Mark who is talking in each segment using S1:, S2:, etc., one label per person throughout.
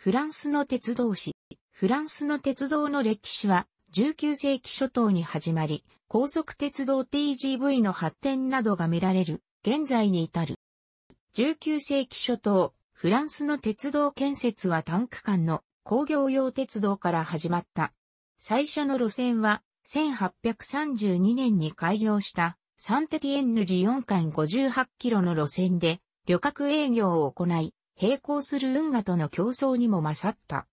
S1: フランスの鉄道史。フランスの鉄道の歴史は、19世紀初頭に始まり、高速鉄道 TGV の発展などが見られる、現在に至る。19世紀初頭、フランスの鉄道建設はタンク間の工業用鉄道から始まった。最初の路線は、1832年に開業した、サンテティエンヌリン間58キロの路線で、旅客営業を行い、並行する運河との競争にも勝った。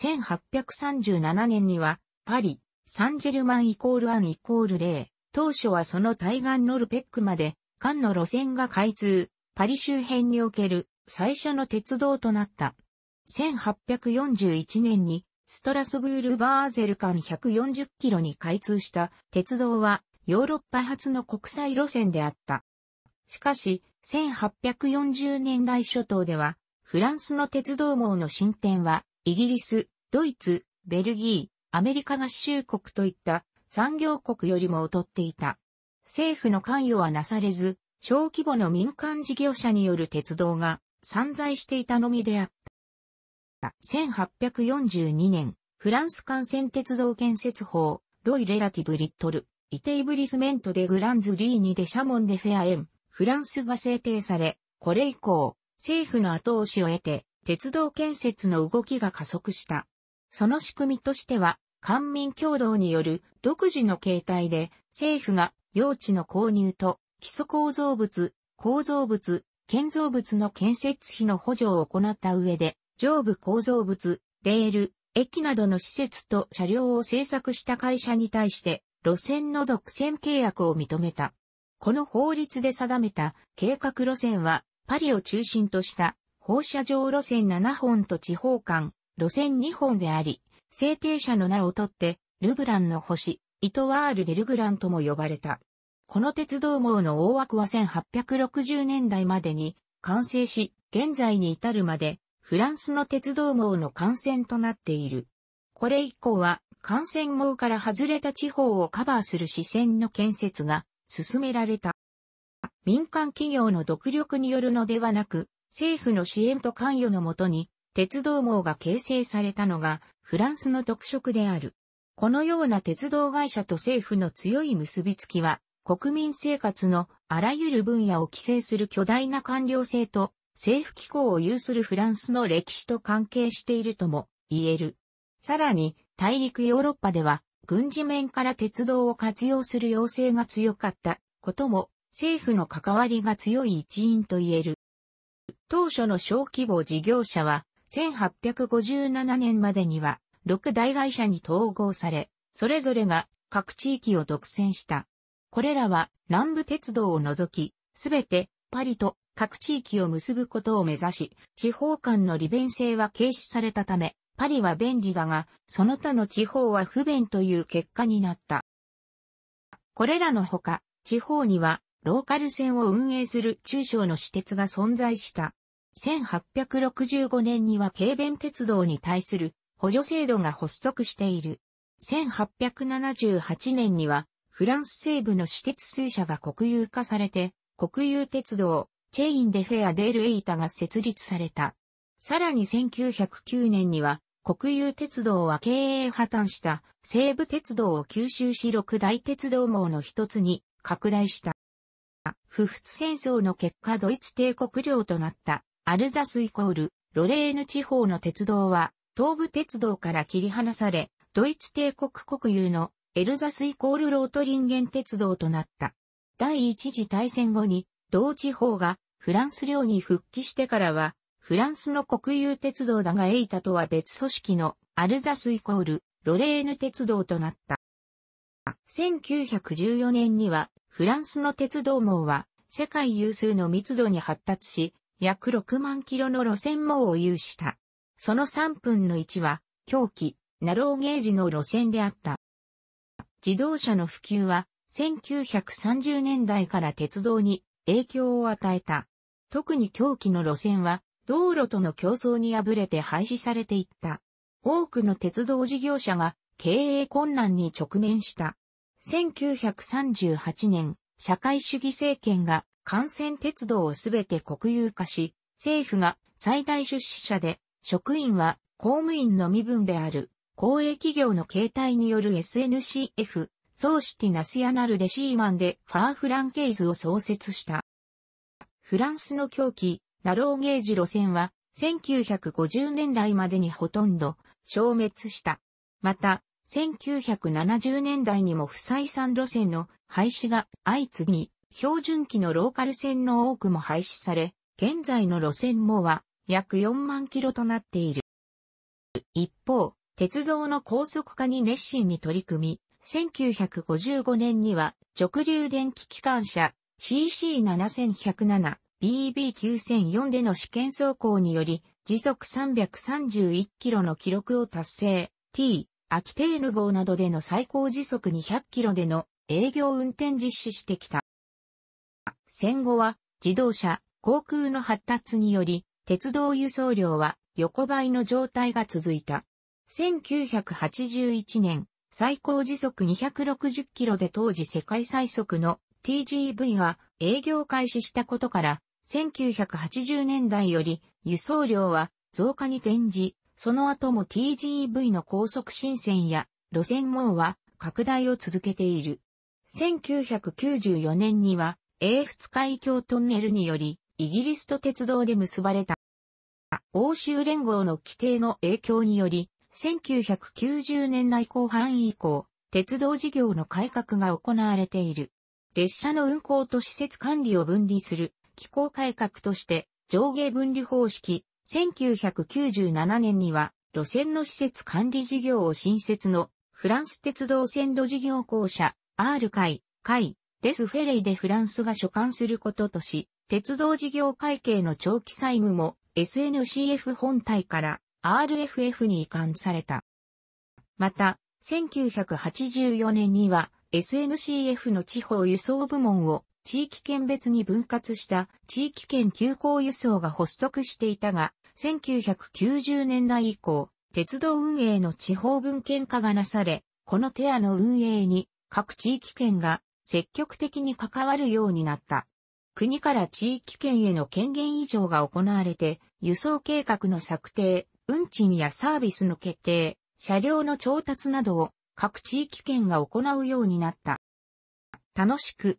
S1: 1837年には、パリ、サンジェルマンイコールアンイコールレー、当初はその対岸ノルペックまで、間の路線が開通、パリ周辺における最初の鉄道となった。1841年に、ストラスブール・バーゼル間140キロに開通した鉄道はヨーロッパ初の国際路線であった。しかし、1840年代初頭ではフランスの鉄道網の進展は、イギリス、ドイツ、ベルギー、アメリカ合衆国といった産業国よりも劣っていた。政府の関与はなされず、小規模の民間事業者による鉄道が散在していたのみであった。1842年、フランス幹線鉄道建設法、ロイ・レラティブ・リットル、イテイブリスメントでグランズ・リーニでシャモン・でフェア・エン、フランスが制定され、これ以降、政府の後押しを得て、鉄道建設の動きが加速した。その仕組みとしては、官民共同による独自の形態で、政府が用地の購入と基礎構造物、構造物、建造物の建設費の補助を行った上で、上部構造物、レール、駅などの施設と車両を製作した会社に対して、路線の独占契約を認めた。この法律で定めた計画路線はパリを中心とした放射状路線7本と地方間、路線2本であり、制定者の名をとって、ルグランの星、イトワール・デ・ルグランとも呼ばれた。この鉄道網の大枠は1860年代までに完成し、現在に至るまで、フランスの鉄道網の幹線となっている。これ以降は、幹線網から外れた地方をカバーする支線の建設が進められた。民間企業の独力によるのではなく、政府の支援と関与のもとに、鉄道網が形成されたのが、フランスの特色である。このような鉄道会社と政府の強い結びつきは、国民生活のあらゆる分野を規制する巨大な官僚制と政府機構を有するフランスの歴史と関係しているとも言える。さらに大陸ヨーロッパでは軍事面から鉄道を活用する要請が強かったことも政府の関わりが強い一員と言える。当初の小規模事業者は、1857年までには、6大会社に統合され、それぞれが各地域を独占した。これらは南部鉄道を除き、すべてパリと各地域を結ぶことを目指し、地方間の利便性は軽視されたため、パリは便利だが、その他の地方は不便という結果になった。これらのほか、地方にはローカル線を運営する中小の私鉄が存在した。1865年には軽便鉄道に対する補助制度が発足している。1878年にはフランス西部の私鉄数社が国有化されて、国有鉄道、チェイン・デ・フェア・デール・エイタが設立された。さらに1909年には、国有鉄道は経営破綻した西部鉄道を吸収し六大鉄道網の一つに拡大した。不仏戦争の結果ドイツ帝国領となったアルザスイコールロレーヌ地方の鉄道は東部鉄道から切り離され、ドイツ帝国国有のエルザスイコールロートリンゲン鉄道となった。第一次大戦後に同地方がフランス領に復帰してからはフランスの国有鉄道だがエイタとは別組織のアルザスイコールロレーヌ鉄道となった。1914年には、フランスの鉄道網は、世界有数の密度に発達し、約6万キロの路線網を有した。その3分の1は、狂気、ナローゲージの路線であった。自動車の普及は、1930年代から鉄道に影響を与えた。特に狂気の路線は、道路との競争に敗れて廃止されていった。多くの鉄道事業者が経営困難に直面した。1938年、社会主義政権が幹線鉄道をすべて国有化し、政府が最大出資者で、職員は公務員の身分である公営企業の形態による SNCF、ソーシティナスヤナルデシーマンでファーフランケイズを創設した。フランスの狂気、ナローゲージ路線は1950年代までにほとんど消滅した。また、1970年代にも不採算路線の廃止が相次ぎ、標準機のローカル線の多くも廃止され、現在の路線もは約4万キロとなっている。一方、鉄道の高速化に熱心に取り組み、1955年には直流電気機関車 CC7107、BB9004 での試験走行により時速331キロの記録を達成、T、アキテーヌ号などでの最高時速200キロでの営業運転実施してきた。戦後は自動車、航空の発達により、鉄道輸送量は横ばいの状態が続いた。1981年、最高時速260キロで当時世界最速の TGV が営業開始したことから、1980年代より輸送量は増加に転じ、その後も TGV の高速新線や路線網は拡大を続けている。1994年には英仏海峡トンネルによりイギリスと鉄道で結ばれた。欧州連合の規定の影響により、1990年代後半以降、鉄道事業の改革が行われている。列車の運行と施設管理を分離する、機構改革として、上下分離方式、1997年には、路線の施設管理事業を新設の、フランス鉄道線路事業公社、R 会、会、デスフェレイでフランスが所管することとし、鉄道事業会計の長期債務も SNCF 本体から RFF に移管された。また、1984年には SNCF の地方輸送部門を地域圏別に分割した地域圏急行輸送が発足していたが、1990年代以降、鉄道運営の地方分権化がなされ、このテアの運営に各地域圏が積極的に関わるようになった。国から地域圏への権限移譲が行われて、輸送計画の策定、運賃やサービスの決定、車両の調達などを各地域圏が行うようになった。楽しく、